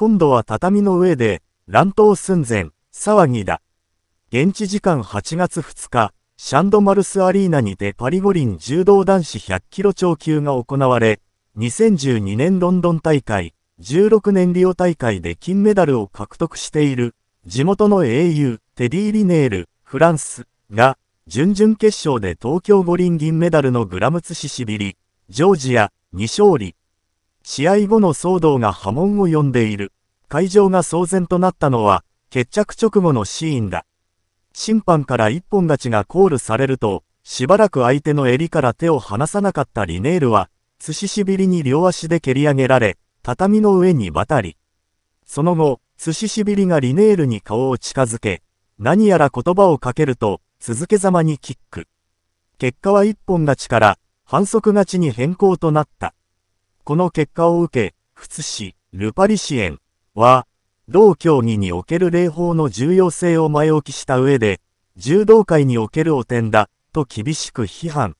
今度は畳の上で、乱闘寸前、騒ぎだ。現地時間8月2日、シャンドマルスアリーナにてパリ五輪柔道男子100キロ超級が行われ、2012年ロンドン大会、16年リオ大会で金メダルを獲得している、地元の英雄、テディ・リネール、フランス、が、準々決勝で東京五輪銀メダルのグラムツシシビリ、ジョージア、2勝利、試合後の騒動が波紋を呼んでいる。会場が騒然となったのは、決着直後のシーンだ。審判から一本勝ちがコールされると、しばらく相手の襟から手を離さなかったリネールは、つししびりに両足で蹴り上げられ、畳の上に渡り。その後、つししびりがリネールに顔を近づけ、何やら言葉をかけると、続けざまにキック。結果は一本勝ちから、反則勝ちに変更となった。この結果を受け、仏師、ルパリシエンは、同競技における礼法の重要性を前置きした上で、柔道界における汚点だ、と厳しく批判。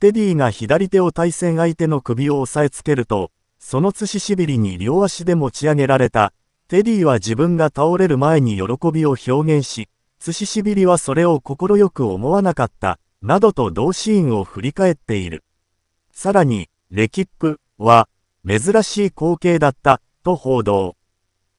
テディが左手を対戦相手の首を押さえつけると、そのつししびりに両足で持ち上げられた、テディは自分が倒れる前に喜びを表現し、つししびりはそれを快く思わなかった、などと同シーンを振り返っている。さらに、レキップ、は、珍しい光景だった、と報道。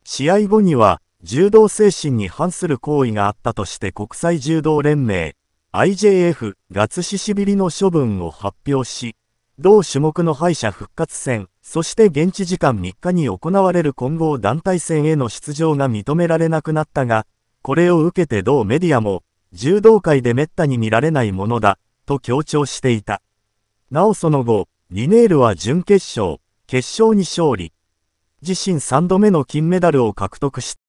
試合後には、柔道精神に反する行為があったとして国際柔道連盟、IJF ガツシシビリの処分を発表し、同種目の敗者復活戦、そして現地時間3日に行われる混合団体戦への出場が認められなくなったが、これを受けて同メディアも、柔道界で滅多に見られないものだ、と強調していた。なおその後、リネールは準決勝、決勝に勝利。自身3度目の金メダルを獲得した。